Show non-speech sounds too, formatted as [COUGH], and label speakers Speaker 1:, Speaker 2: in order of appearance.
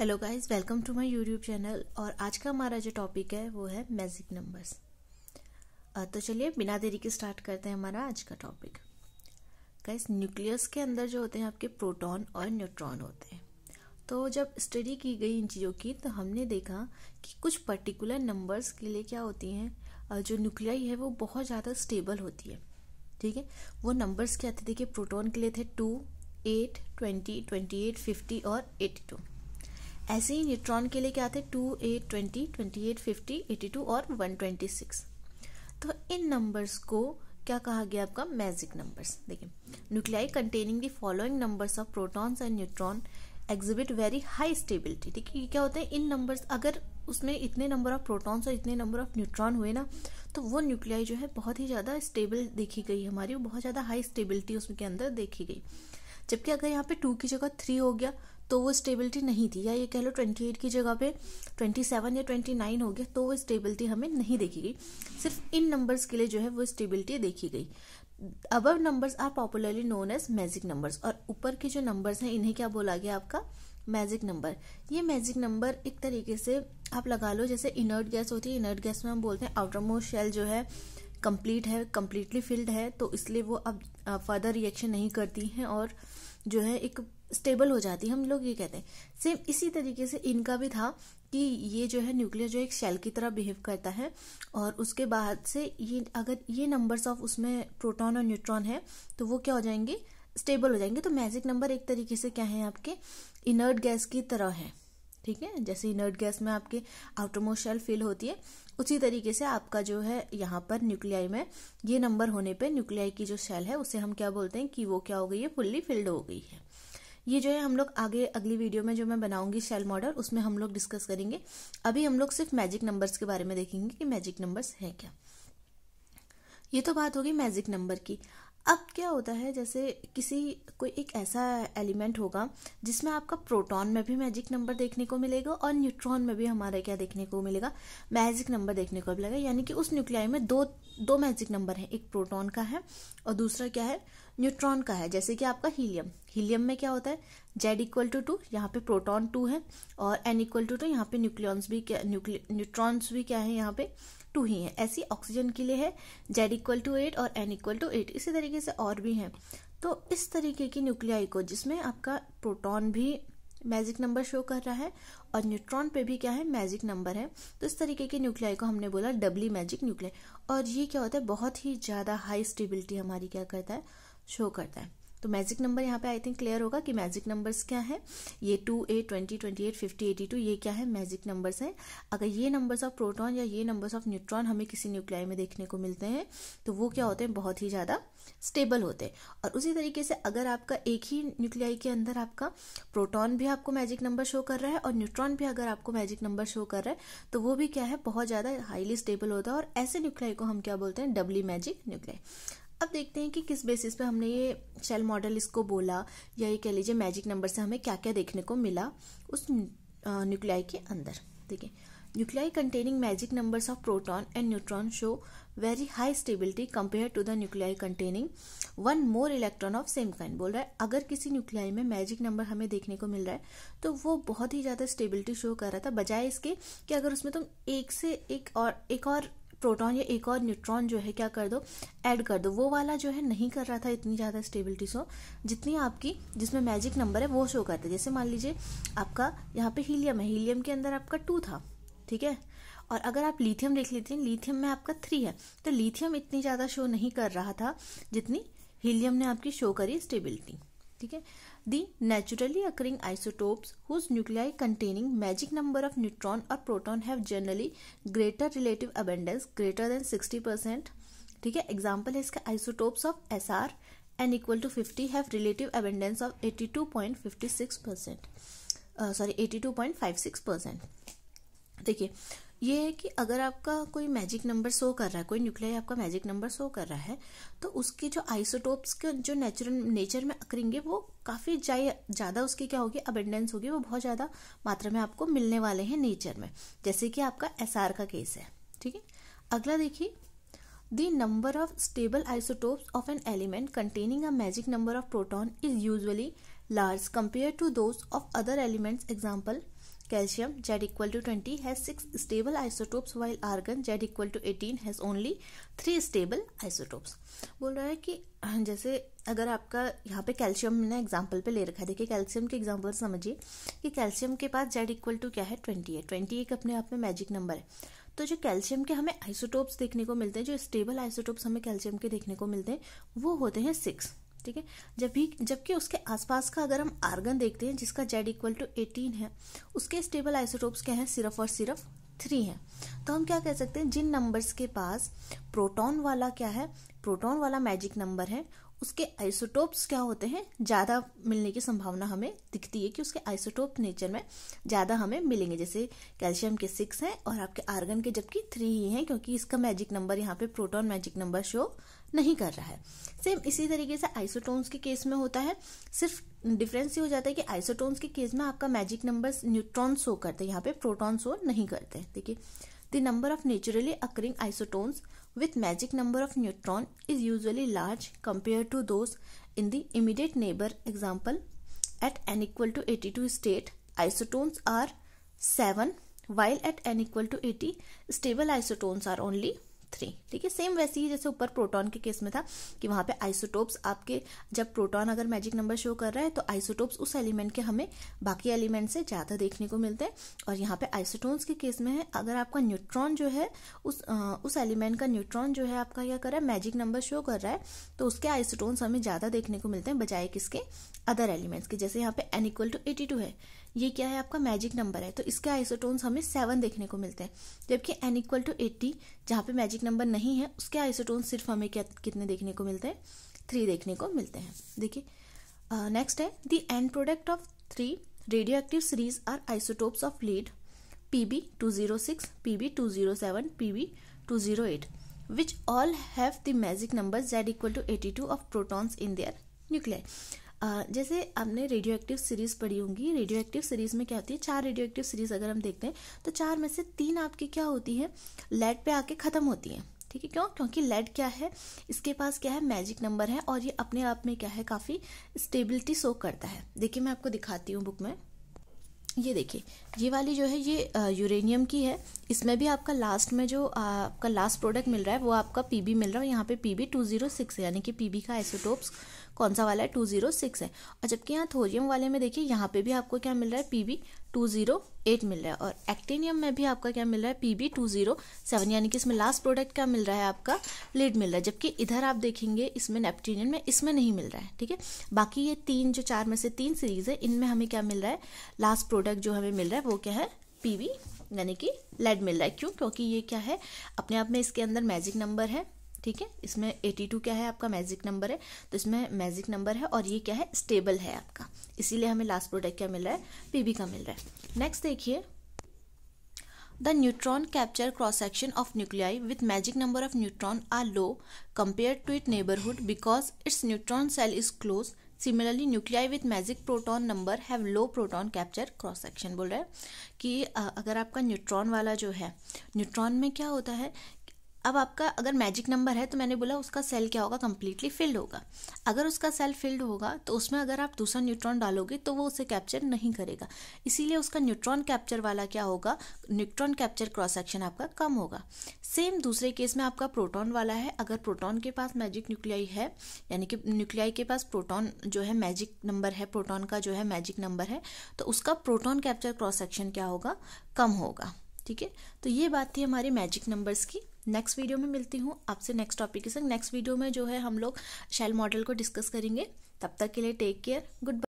Speaker 1: Hello guys welcome to my YouTube channel और आज का हमारा जो टॉपिक है वो है मैजिक नंबर्स तो चलिए बिना देरी के स्टार्ट करते हैं हमारा आज का टॉपिक गाइस न्यूक्लियस के अंदर जो होते हैं आपके प्रोटॉन और न्यूट्रॉन होते हैं तो जब स्टडी की गई इन चीज़ों की तो हमने देखा कि कुछ पर्टिकुलर नंबर्स के लिए क्या होती हैं जो न्यूक्लियाई है वो बहुत ज़्यादा स्टेबल होती है ठीक है वो नंबर्स क्या थे देखिए प्रोटोन के लिए थे two eight twenty twenty eight fifty और एटी टू ऐसे ही न्यूट्रॉन के लिए क्या थे two eight twenty twenty eight fifty eighty two और वन ट्वेंटी सिक्स तो इन नंबर्स को क्या कहा गया आपका मैजिक नंबर्स देखिए nuclei containing the following numbers of protons and neutron exhibit very high stability ठीक है क्या होता है इन नंबर्स अगर उसमें इतने नंबर ऑफ प्रोटॉन्स और इतने नंबर ऑफ न्यूट्रॉन हुए ना तो वो न्यूक्लियाई जो है बहुत ही ज़्यादा स्टेबल देखी गई हमारी बहुत ज़्यादा हाई स्टेबिलिटी उसके अंदर देखी गई जबकि अगर यहाँ पे टू की जगह थ्री हो गया तो वो स्टेबिलिटी नहीं थी या ये कह लो ट्वेंटी एट की जगह पे ट्वेंटी सेवन या ट्वेंटी नाइन हो गया तो वो स्टेबिलिटी हमें नहीं देखी गई सिर्फ इन नंबर्स के लिए जो है वो स्टेबिलिटी देखी गई above numbers are popularly known as magic numbers और ऊपर के जो नंबर्स हैं इन्हें क्या बोला गया आपका मैजिक नंबर ये मैजिक नंबर एक तरीके से आप लगा लो जैसे इनर्ट गैस होती है इनर्ट गैस में हम बोलते हैं आउटर मोस्ट शेल जो है कंप्लीट है कंप्लीटली फिल्ड है तो इसलिए वो अब फर्दर रिएक्शन नहीं करती हैं और जो है एक स्टेबल हो जाती है हम लोग ये कहते हैं सेम इसी तरीके से इनका भी था कि ये जो है न्यूक्लियर जो एक शेल की तरह बिहेव करता है और उसके बाद से ये अगर ये नंबर्स ऑफ उसमें प्रोटॉन और न्यूट्रॉन है तो वो क्या हो जाएंगे स्टेबल हो जाएंगे तो मैजिक नंबर एक तरीके से क्या है आपके इनर्ट गैस की तरह है ठीक है जैसे इनर्ट गैस में आपके आउटरमोस्ट शेल फिल होती है उसी तरीके से आपका जो है यहाँ पर न्यूक्लियाई में ये नंबर होने पे न्यूक्लियाई की जो शेल है उसे हम क्या बोलते हैं कि वो क्या हो गई है फुल्ली फिल्ड हो गई है ये जो है हम लोग आगे अगली वीडियो में जो मैं बनाऊंगी शेल मॉडल उसमें हम लोग डिस्कस करेंगे अभी हम लोग सिर्फ मैजिक नंबर्स के बारे में देखेंगे कि मैजिक नंबर्स हैं क्या ये तो बात होगी मैजिक नंबर की अब क्या होता है जैसे किसी कोई एक ऐसा एलिमेंट होगा जिसमें आपका प्रोटॉन में भी मैजिक नंबर देखने को मिलेगा और न्यूट्रॉन में भी हमारा क्या देखने को मिलेगा मैजिक नंबर देखने को मिलेगा यानी कि उस न्यूक्लियाई में दो दो मैजिक नंबर हैं एक प्रोटॉन का है और दूसरा क्या है न्यूट्रॉन का है जैसे कि आपका हीलियम हीलियम में क्या होता है जेड इक्वल टू टू यहाँ पे प्रोटॉन टू है और एन इक्वल टू टू यहाँ पे न्यूक्लियॉन्स भी क्या न्यूट्रॉन्स भी क्या है यहाँ पे टू ही है ऐसी ऑक्सीजन के लिए है जेड इक्वल टू एट और एन इक्वल टू एट इसी तरीके से और भी हैं तो इस तरीके की न्यूक्लियाई को जिसमें आपका प्रोटॉन भी मैजिक नंबर शो कर रहा है और न्यूट्रॉन पे भी क्या है मैजिक नंबर है तो इस तरीके के न्यूक्लियाई को हमने बोला डबली मैजिक न्यूक्लियाई और ये क्या होता है बहुत ही ज़्यादा हाई स्टेबिलिटी हमारी क्या करता है शो करता है तो मैजिक नंबर यहाँ पे आई थिंक क्लियर होगा कि मैजिक नंबर्स क्या है ये two eight twenty twenty eight fifty eighty two ये क्या है मैजिक नंबर्स हैं अगर ये नंबर्स ऑफ प्रोटॉन या ये नंबर्स ऑफ न्यूट्रॉन हमें किसी न्यूक्लियाई में देखने को मिलते हैं तो वो क्या होते हैं बहुत ही ज़्यादा स्टेबल होते हैं और उसी तरीके से अगर आपका एक ही न्यूक्लियाई के अंदर आपका प्रोटॉन भी आपको मैजिक नंबर शो कर रहा है और न्यूट्रॉन भी अगर आपको मैजिक नंबर शो कर रहा है तो वो भी क्या है बहुत ज़्यादा हाईली स्टेबल होता है और ऐसे न्यूक्लियाई को हम क्या बोलते हैं डबली मैजिक न्यूक्लियाई अब देखते हैं कि किस बेसिस पे हमने ये शेल मॉडल इसको बोला या ये कह लीजिए मैजिक नंबर से हमें क्या क्या देखने को मिला उस न्यूक्लियाई के अंदर देखिए nuclei containing magic numbers of proton and neutron show very high stability compare to the nuclei containing one more electron of same kind बोल रहा है अगर किसी न्यूक्लियाई में मैजिक नंबर हमें देखने को मिल रहा है तो वो बहुत ही ज़्यादा स्टेबिलिटी शो कर रहा था बजाय इसके कि अगर उसमें तुम एक से एक और एक और प्रोटॉन या एक और न्यूट्रॉन जो है क्या कर दो ऐड कर दो वो वाला जो है नहीं कर रहा था इतनी ज़्यादा स्टेबिलिटी शो जितनी आपकी जिसमें मैजिक नंबर है वो शो करता है जैसे मान लीजिए आपका यहाँ पे हीलियम है हीलियम के अंदर आपका टू था ठीक है और अगर आप लिथियम देख लेते हैं लिथियम में आपका थ्री है तो लिथियम इतनी ज़्यादा शो नहीं कर रहा था जितनी हीलियम ने आपकी शो करी स्टेबिलिटी ठीक है The naturally occurring isotopes whose nuclei containing magic number of neutron or proton have generally greater relative abundance greater than 60% ठीक है एग्जाम्पल है इसका isotopes of S R N equal to fifty have relative abundance of eighty two point fifty six percent sorry eighty two point five six percent देखिए ये है कि अगर आपका कोई मैजिक नंबर शो कर रहा है कोई न्यूक्लियर आपका मैजिक नंबर शो कर रहा है तो उसके जो आइसोटोप्स के जो नेचुरल नेचर में अकरेंगे वो काफ़ी ज़्यादा उसकी क्या होगी अबेंडेंस होगी वो बहुत ज़्यादा मात्रा में आपको मिलने वाले हैं नेचर में जैसे कि आपका एस का केस है ठीक है अगला देखिए the number of stable isotopes of an element containing a magic number of proton is usually large compare to those of other elements example Calcium Z equal to 20 has 6 stable isotopes while argon Z equal to 18 has only 3 stable isotopes. बोल रहा है कि [CLEARS THROAT] जैसे अगर आपका यहाँ पे calcium ने एग्जाम्पल पे ले रखा है देखिए कैल्शियम के एग्जाम्पल समझिए कि कैल्शियम के पास जेड इक्वल टू क्या है ट्वेंटी है ट्वेंटी एक अपने आप में मैजिक नंबर है तो जो कैल्शियम के हमें आइसोटोप्स देखने को मिलते हैं जो स्टेबल आइसोटोप्स हमें कैल्शियम के देखने को मिलते हैं वो होते हैं सिक्स ठीक है जब भी जबकि उसके आसपास का अगर हम आर्गन देखते हैं जिसका जेड इक्वल टू एटीन है उसके स्टेबल आइसोटोप्स क्या हैं सिर्फ और सिर्फ थ्री हैं तो हम क्या कह सकते हैं जिन नंबर्स के पास प्रोटॉन वाला क्या है प्रोटॉन वाला मैजिक नंबर है उसके आइसोटोप्स क्या होते हैं ज़्यादा मिलने की संभावना हमें दिखती है कि उसके आइसोटोप नेचर में ज़्यादा हमें मिलेंगे जैसे कैल्शियम के सिक्स हैं और आपके आर्गन के जबकि थ्री ही हैं क्योंकि इसका मैजिक नंबर यहाँ पे प्रोटॉन मैजिक नंबर शो नहीं कर रहा है सेम इसी तरीके से आइसोटोन्स के केस में होता है सिर्फ डिफरेंस ये हो जाता है कि आइसोटोन्स के केस में आपका मैजिक नंबर न्यूट्रॉन शो करते हैं यहाँ पे प्रोटॉन शो नहीं करते देखिए The number of naturally occurring isotones with magic number of neutron is usually large compared to those in the immediate neighbor example at n equal to 82 state isotones are 7 while at n equal to 80 stable isotones are only three ठीक है same वैसे ही जैसे ऊपर proton के case में था कि वहां पे आइसोटोप्स आपके जब प्रोटॉन अगर मैजिक नंबर शो कर रहा है तो आइसोटोप्स उस एलिमेंट के हमें बाकी एलिमेंट से ज्यादा देखने को मिलते हैं और यहाँ पे आइसोटोन्स के केस में है अगर आपका न्यूट्रॉन जो है उस आ, उस एलिमेंट का न्यूट्रॉन जो है आपका क्या कर रहा है मैजिक नंबर शो कर रहा है तो उसके आइसोटोन्स हमें ज्यादा देखने को मिलते हैं बजाय किसके अदर एलिमेंट्स के जैसे यहाँ पे N equal to eighty two है ये क्या है आपका मैजिक नंबर है तो इसके आइसोटोन्स हमें सेवन देखने को मिलते हैं जबकि एन इक्वल टू एट्टी जहाँ पे मैजिक नंबर नहीं है उसके आइसोटोन्स सिर्फ हमें क्या कितने देखने को मिलते हैं थ्री देखने को मिलते हैं देखिए नेक्स्ट है the end product of three radioactive series are isotopes of lead P B two zero six P B two zero seven P B two zero eight which all have the magic number Z equal to eighty two of protons in their nuclei जैसे आपने radio active series पढ़ी होंगी radio active series में क्या होती है चार radio active series अगर हम देखते हैं तो चार में से तीन आपकी क्या होती है लेड पे आके ख़त्म होती है ठीक है क्यों क्योंकि लेड क्या है इसके पास क्या है मैजिक नंबर है और ये अपने आप में क्या है काफ़ी स्टेबिलिटी शो करता है देखिए मैं आपको दिखाती हूँ बुक में ये देखिए ये वाली जो है ये यूरेनियम की है इसमें भी आपका लास्ट में जो आपका लास्ट प्रोडक्ट मिल रहा है वो आपका पीबी मिल रहा है यहाँ पे पीबी टू जीरो सिक्स यानी कि पीबी का एसोटोप्स कौन सा वाला है टू जीरो सिक्स है और जबकि यहाँ थोरियम वाले में देखिए यहाँ पे भी आपको क्या मिल रहा है P B two zero eight मिल रहा है और एक्टेनियम में भी आपका क्या मिल रहा है P B two zero seven यानी कि इसमें लास्ट प्रोडक्ट क्या मिल रहा है आपका लीड मिल रहा है जबकि इधर आप देखेंगे इसमें नेप्टीनियम में इसमें नहीं मिल रहा है ठीक है बाकी ये तीन जो चार में से तीन सीरीज है इनमें हमें क्या मिल रहा है लास्ट प्रोडक्ट जो हमें मिल रहा है वो क्या है पी यानी कि लेड मिल रहा है क्यों क्योंकि ये क्या है अपने आप में इसके अंदर मैजिक नंबर है ठीक है इसमें 82 क्या है आपका मैजिक नंबर है तो इसमें मैजिक नंबर है और ये क्या है स्टेबल है आपका इसीलिए हमें लास्ट प्रोडक्ट क्या मिल रहा है पीबी का मिल रहा है नेक्स्ट देखिए the neutron capture cross section of nuclei with magic number of neutron are low compare to it neighbourhood because its neutron shell is close similarly nuclei with magic proton number have low proton capture cross section बोल रहे हैं कि अगर आपका neutron वाला जो है neutron में क्या होता है अब आपका अगर मैजिक नंबर है तो मैंने बोला उसका सेल क्या होगा कम्प्लीटली फिल्ड होगा अगर उसका सेल फिल्ड होगा तो उसमें अगर आप दूसरा न्यूट्रॉन डालोगे तो वो उसे कैप्चर नहीं करेगा इसीलिए उसका न्यूट्रॉन कैप्चर वाला क्या होगा न्यूट्रॉन कैप्चर क्रॉस सेक्शन आपका कम होगा सेम दूसरे केस में आपका प्रोटॉन वाला है अगर प्रोटॉन के पास मैजिक न्यूक्लियाई है यानी कि न्यूक्लियाई के पास प्रोटॉन जो है मैजिक नंबर है प्रोटॉन का जो है मैजिक नंबर है तो उसका प्रोटॉन कैप्चर क्रॉस सेक्शन क्या होगा कम होगा ठीक है तो ये बात थी हमारी मैजिक नंबर्स की नेक्स्ट वीडियो में मिलती हूँ आपसे नेक्स्ट टॉपिक के संग नेक्स्ट वीडियो में जो है हम लोग शेल मॉडल को डिस्कस करेंगे तब तक के लिए टेक केयर गुड